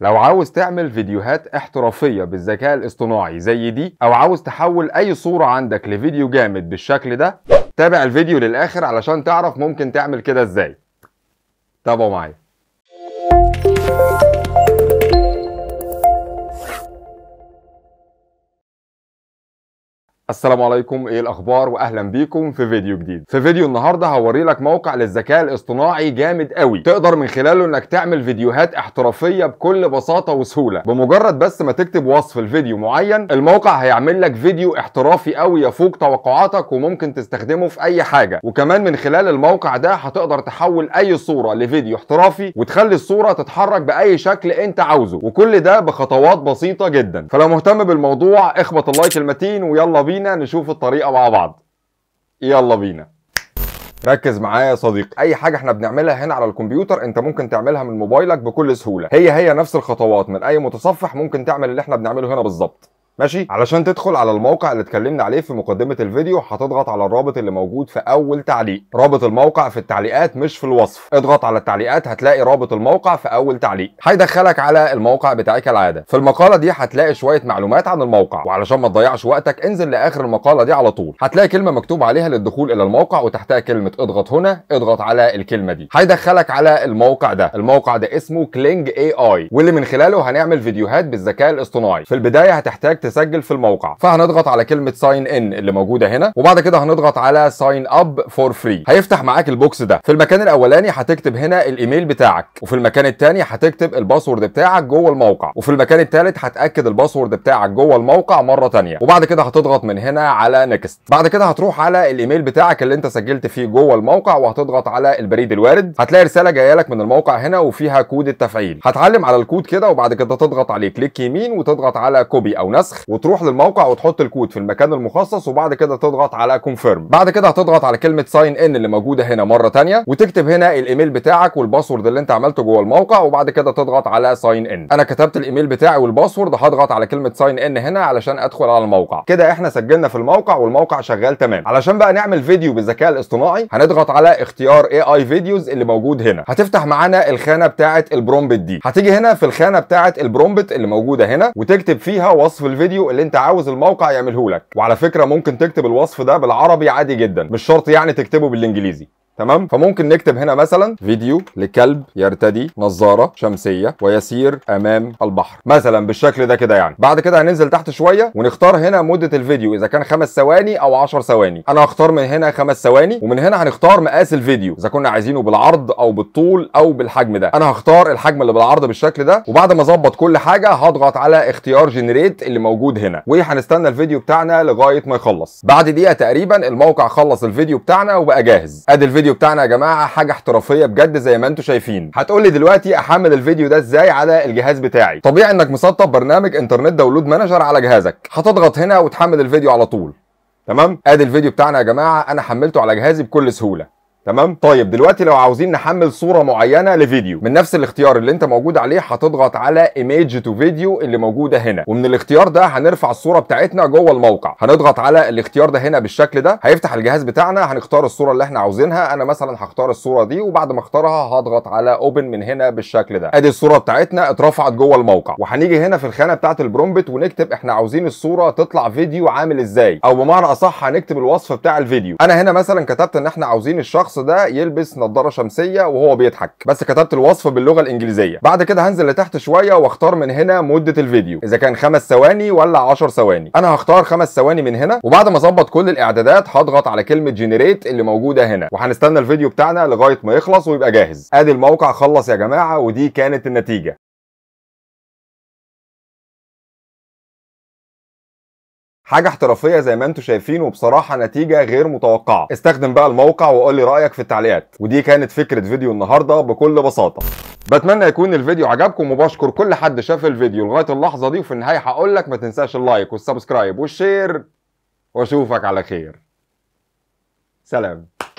لو عاوز تعمل فيديوهات احترافية بالذكاء الاصطناعي زي دي او عاوز تحول اي صورة عندك لفيديو جامد بالشكل ده تابع الفيديو للاخر علشان تعرف ممكن تعمل كده ازاي تابعوا معايا السلام عليكم ايه الاخبار واهلا بيكم في فيديو جديد في فيديو النهارده هوري لك موقع للذكاء الاصطناعي جامد قوي تقدر من خلاله انك تعمل فيديوهات احترافيه بكل بساطه وسهوله بمجرد بس ما تكتب وصف الفيديو معين الموقع هيعمل لك فيديو احترافي قوي يفوق توقعاتك وممكن تستخدمه في اي حاجه وكمان من خلال الموقع ده هتقدر تحول اي صوره لفيديو احترافي وتخلي الصوره تتحرك باي شكل انت عاوزه وكل ده بخطوات بسيطه جدا فلو مهتم بالموضوع اخبط اللايك المتين ويلا بينا بينا نشوف الطريقه مع بعض يلا بينا ركز معايا يا صديقي اي حاجه احنا بنعملها هنا على الكمبيوتر انت ممكن تعملها من موبايلك بكل سهوله هي هي نفس الخطوات من اي متصفح ممكن تعمل اللي احنا بنعمله هنا بالظبط ماشي علشان تدخل على الموقع اللي اتكلمنا عليه في مقدمه الفيديو هتضغط على الرابط اللي موجود في اول تعليق رابط الموقع في التعليقات مش في الوصف اضغط على التعليقات هتلاقي رابط الموقع في اول تعليق هيدخلك على الموقع بتاعك العاده في المقاله دي هتلاقي شويه معلومات عن الموقع وعلشان ما تضيعش وقتك انزل لاخر المقاله دي على طول هتلاقي كلمه مكتوب عليها للدخول الى الموقع وتحتها كلمه اضغط هنا اضغط على الكلمه دي هيدخلك على الموقع ده الموقع ده اسمه كلينج اي اي واللي من خلاله هنعمل فيديوهات بالذكاء الاصطناعي في البدايه هتحتاج تسجل في الموقع فهنضغط على كلمه ساين ان اللي موجوده هنا وبعد كده هنضغط على ساين اب فور فري هيفتح معاك البوكس ده في المكان الاولاني هتكتب هنا الايميل بتاعك وفي المكان الثاني هتكتب الباسورد بتاعك جوه الموقع وفي المكان الثالث هتاكد الباسورد بتاعك جوه الموقع مره ثانيه وبعد كده هتضغط من هنا على نيكست بعد كده هتروح على الايميل بتاعك اللي انت سجلت فيه جوه الموقع وهتضغط على البريد الوارد هتلاقي رساله جايه لك من الموقع هنا وفيها كود التفعيل هتعلم على الكود كده وبعد كده تضغط عليه كليك يمين وتضغط على كوبي او نسخ الفخ وتروح للموقع وتحط الكود في المكان المخصص وبعد كده تضغط على كونفيرم بعد كده هتضغط على كلمه ساين ان اللي موجوده هنا مره ثانيه وتكتب هنا الايميل بتاعك والباسورد اللي انت عملته جوه الموقع وبعد كده تضغط على ساين ان انا كتبت الايميل بتاعي والباسورد هضغط على كلمه ساين ان هنا علشان ادخل على الموقع كده احنا سجلنا في الموقع والموقع شغال تمام علشان بقى نعمل فيديو بالذكاء الاصطناعي هنضغط على اختيار اي اي فيديوز اللي موجود هنا هتفتح معانا الخانه بتاعه البرومبت دي هتيجي هنا في الخانه بتاعه البرومبت اللي موجوده هنا وتكتب فيها وصف الفيديو الفيديو اللي انت عاوز الموقع يعمله لك وعلى فكره ممكن تكتب الوصف ده بالعربي عادي جدا مش شرط يعني تكتبه بالانجليزي تمام فممكن نكتب هنا مثلا فيديو لكلب يرتدي نظاره شمسيه ويسير امام البحر مثلا بالشكل ده كده يعني بعد كده هننزل تحت شويه ونختار هنا مده الفيديو اذا كان خمس ثواني او 10 ثواني انا هختار من هنا خمس ثواني ومن هنا هنختار مقاس الفيديو اذا كنا عايزينه بالعرض او بالطول او بالحجم ده انا هختار الحجم اللي بالعرض بالشكل ده وبعد ما اظبط كل حاجه هضغط على اختيار جنريت اللي موجود هنا وهنستنى الفيديو بتاعنا لغايه ما يخلص بعد دقيقه تقريبا الموقع خلص الفيديو بتاعنا وبقى جاهز ادي الفيديو الفيديو بتاعنا يا جماعه حاجه احترافيه بجد زي ما انتم شايفين هتقول لي دلوقتي احمل الفيديو ده ازاي على الجهاز بتاعي طبيعي انك مسطب برنامج انترنت داونلود مانجر على جهازك هتضغط هنا وتحمل الفيديو على طول تمام ادي الفيديو بتاعنا يا جماعه انا حملته على جهازي بكل سهوله تمام طيب دلوقتي لو عاوزين نحمل صوره معينه لفيديو من نفس الاختيار اللي انت موجود عليه هتضغط على ايميج تو فيديو اللي موجوده هنا ومن الاختيار ده هنرفع الصوره بتاعتنا جوه الموقع هنضغط على الاختيار ده هنا بالشكل ده هيفتح الجهاز بتاعنا هنختار الصوره اللي احنا عاوزينها انا مثلا هختار الصوره دي وبعد ما اختارها هضغط على اوبن من هنا بالشكل ده ادي الصوره بتاعتنا اترفعت جوه الموقع وهنيجي هنا في الخانه بتاعه البرومبت ونكتب احنا عاوزين الصوره تطلع فيديو عامل ازاي او بمعنى اصح هنكتب الوصف بتاع الفيديو انا هنا مثلا كتبت ان احنا عاوزين الشخص الشخص ده يلبس نظاره شمسيه وهو بيضحك بس كتبت الوصف باللغه الانجليزيه بعد كده هنزل لتحت شويه واختار من هنا مده الفيديو اذا كان خمس ثواني ولا 10 ثواني انا هختار خمس ثواني من هنا وبعد ما اظبط كل الاعدادات هضغط على كلمه جنريت اللي موجوده هنا وهنستنى الفيديو بتاعنا لغايه ما يخلص ويبقى جاهز ادي الموقع خلص يا جماعه ودي كانت النتيجه حاجه احترافيه زي ما انتم شايفين وبصراحه نتيجه غير متوقعه استخدم بقى الموقع وقول لي رايك في التعليقات ودي كانت فكره فيديو النهارده بكل بساطه بتمنى يكون الفيديو عجبكم وبشكر كل حد شاف الفيديو لغايه اللحظه دي وفي النهايه هقول لك ما تنساش اللايك والسبسكرايب والشير واشوفك على خير سلام